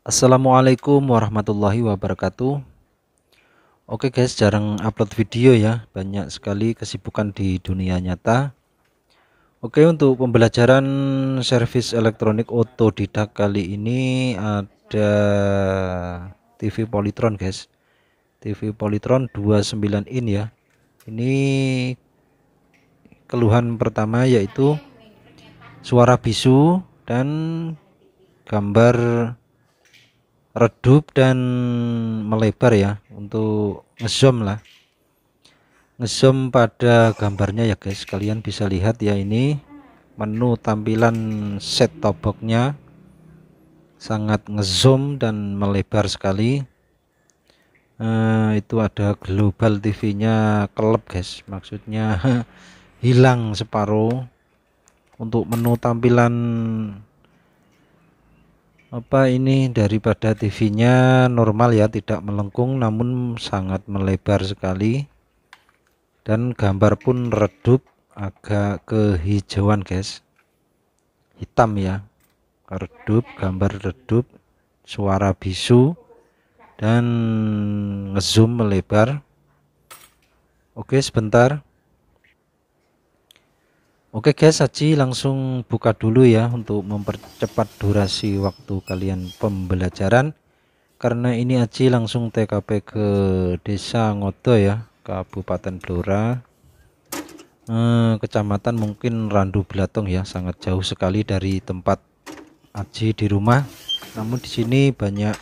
Assalamualaikum warahmatullahi wabarakatuh Oke guys jarang upload video ya banyak sekali kesibukan di dunia nyata Oke untuk pembelajaran servis elektronik otodidak kali ini ada TV Polytron guys TV Polytron 29 in ya ini keluhan pertama yaitu suara bisu dan gambar redup dan melebar ya untuk ngezoom lah ngezoom pada gambarnya ya guys kalian bisa lihat ya ini menu tampilan set top sangat ngezoom dan melebar sekali uh, itu ada global TV nya kelep guys maksudnya hilang separuh untuk menu tampilan apa ini daripada TV-nya normal ya tidak melengkung namun sangat melebar sekali dan gambar pun redup agak kehijauan guys hitam ya redup gambar redup suara bisu dan ngezoom melebar oke sebentar Oke guys, Aji langsung buka dulu ya untuk mempercepat durasi waktu kalian pembelajaran. Karena ini Aji langsung TKP ke Desa Ngoto ya, Kabupaten Blora. Eh, kecamatan mungkin Randu Blatong ya, sangat jauh sekali dari tempat Aji di rumah. Namun di sini banyak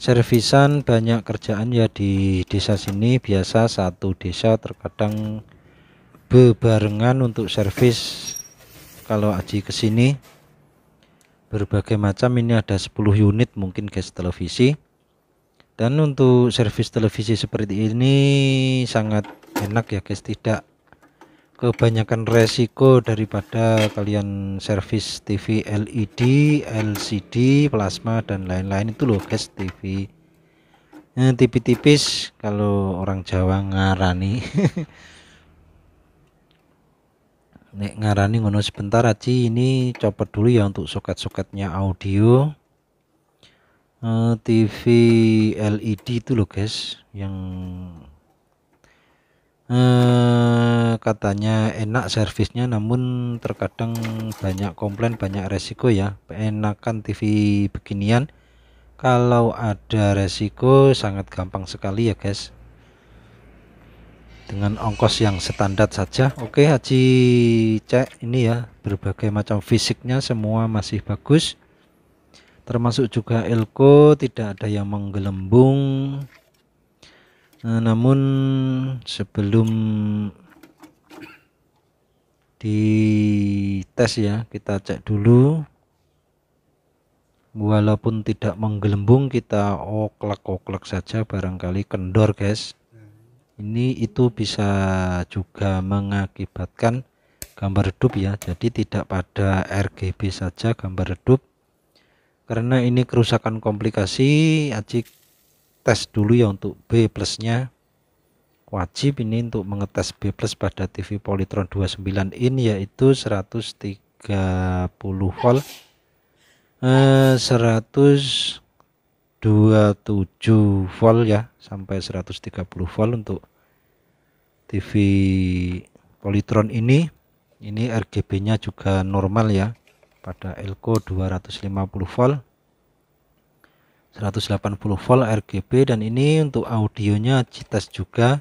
servisan, banyak kerjaan ya di desa sini biasa satu desa terkadang bebarengan untuk servis kalau Aji kesini berbagai macam ini ada 10 unit mungkin guys televisi dan untuk servis televisi seperti ini sangat enak ya guys tidak kebanyakan resiko daripada kalian servis TV LED LCD plasma dan lain-lain itu loh guys TV eh, tipis-tipis kalau orang Jawa ngarani nek ngarani ngono sebentar aja, ini copot dulu ya untuk soket-soketnya audio eh, TV LED itu loh guys yang eh, katanya enak servisnya namun terkadang banyak komplain banyak resiko ya enakan TV beginian kalau ada resiko sangat gampang sekali ya guys dengan ongkos yang standar saja oke haji cek ini ya berbagai macam fisiknya semua masih bagus termasuk juga elko tidak ada yang menggelembung nah, namun sebelum di tes ya kita cek dulu walaupun tidak menggelembung kita oklek-oklek saja barangkali kendor guys ini itu bisa juga mengakibatkan gambar redup ya jadi tidak pada RGB saja gambar redup karena ini kerusakan komplikasi Aji tes dulu ya untuk B plusnya wajib ini untuk mengetes B plus pada TV Polytron 29 in yaitu 130 volt eh, 100 27 volt ya sampai 130 volt untuk TV Polytron ini ini RGB nya juga normal ya pada Elko 250 volt 180 volt RGB dan ini untuk audionya citas juga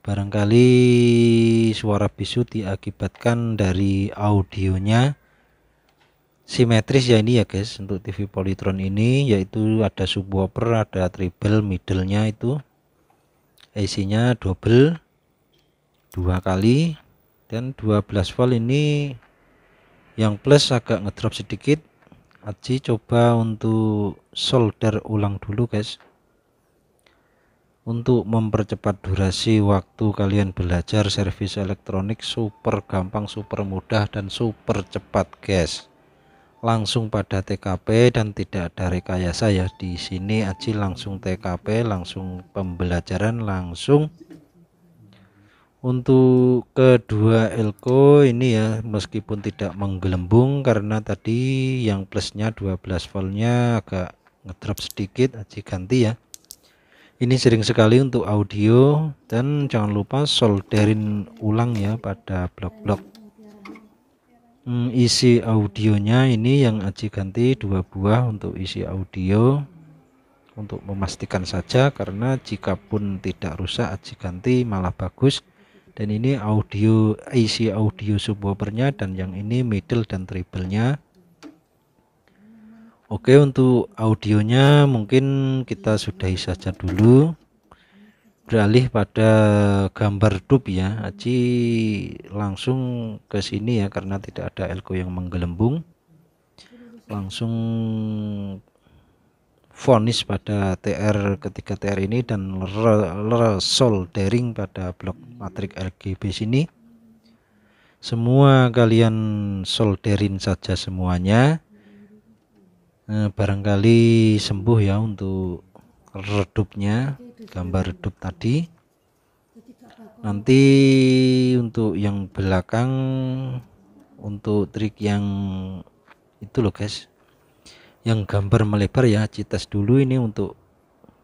barangkali suara bisu diakibatkan dari audionya simetris ya ini ya guys untuk TV Polytron ini yaitu ada subwoofer ada treble middlenya itu isinya double dua kali dan 12 volt ini yang plus agak ngedrop sedikit Aji coba untuk solder ulang dulu guys untuk mempercepat durasi waktu kalian belajar servis elektronik super gampang super mudah dan super cepat guys langsung pada TKP dan tidak ada rekayasa ya di sini Aji langsung TKP langsung pembelajaran langsung untuk kedua elko ini ya meskipun tidak menggelembung karena tadi yang plusnya 12 voltnya agak ngedrop sedikit Aji ganti ya ini sering sekali untuk audio dan jangan lupa solderin ulang ya pada blok-blok Hmm, isi audionya ini yang Aji ganti dua buah untuk isi audio untuk memastikan saja karena jika pun tidak rusak Aji ganti malah bagus dan ini audio isi audio subwoofernya dan yang ini middle dan triple nya Oke untuk audionya mungkin kita sudahi saja dulu beralih pada gambar dup ya Aci langsung ke sini ya karena tidak ada elko yang menggelembung langsung vonis pada TR ketiga TR ini dan soldering pada blok matrik RGB sini semua kalian solderin saja semuanya eh, barangkali sembuh ya untuk redupnya gambar redup tadi nanti untuk yang belakang untuk trik yang itu loh guys yang gambar melebar ya cites dulu ini untuk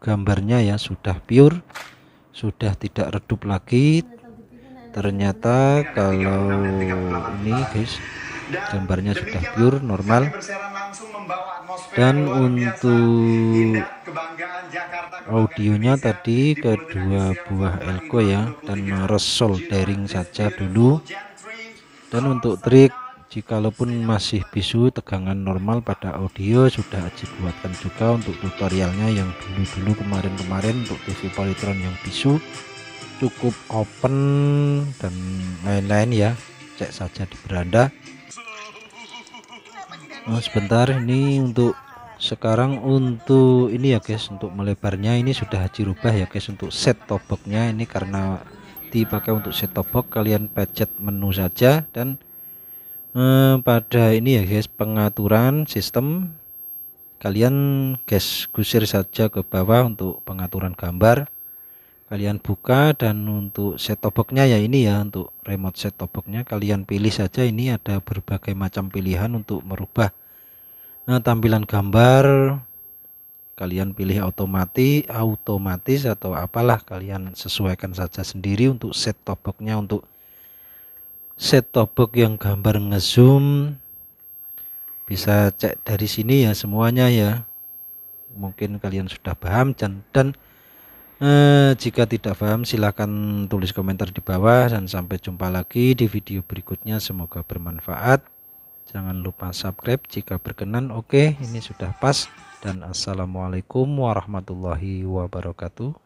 gambarnya ya sudah pure sudah tidak redup lagi ternyata kalau ini guys gambarnya sudah pure normal ya, dan untuk audionya tadi kedua buah elko ya dan resol daring saja dulu dan untuk trik jikalaupun masih bisu tegangan normal pada audio sudah Aji buatkan juga untuk tutorialnya yang dulu-dulu kemarin-kemarin untuk TV Polytron yang bisu cukup open dan lain-lain ya cek saja di beranda oh, sebentar ini untuk sekarang untuk ini ya guys untuk melebarnya ini sudah haji rubah ya guys untuk set topoknya ini karena dipakai untuk set topok kalian pencet menu saja dan eh, pada ini ya guys pengaturan sistem kalian guys gusir saja ke bawah untuk pengaturan gambar kalian buka dan untuk set top boxnya ya ini ya untuk remote set top boxnya kalian pilih saja ini ada berbagai macam pilihan untuk merubah nah, tampilan gambar kalian pilih otomatis otomatis atau apalah kalian sesuaikan saja sendiri untuk set top boxnya untuk set top box yang gambar ngezoom bisa cek dari sini ya semuanya ya mungkin kalian sudah paham dan, dan Eh, jika tidak paham silahkan tulis komentar di bawah dan sampai jumpa lagi di video berikutnya semoga bermanfaat jangan lupa subscribe jika berkenan oke ini sudah pas dan assalamualaikum warahmatullahi wabarakatuh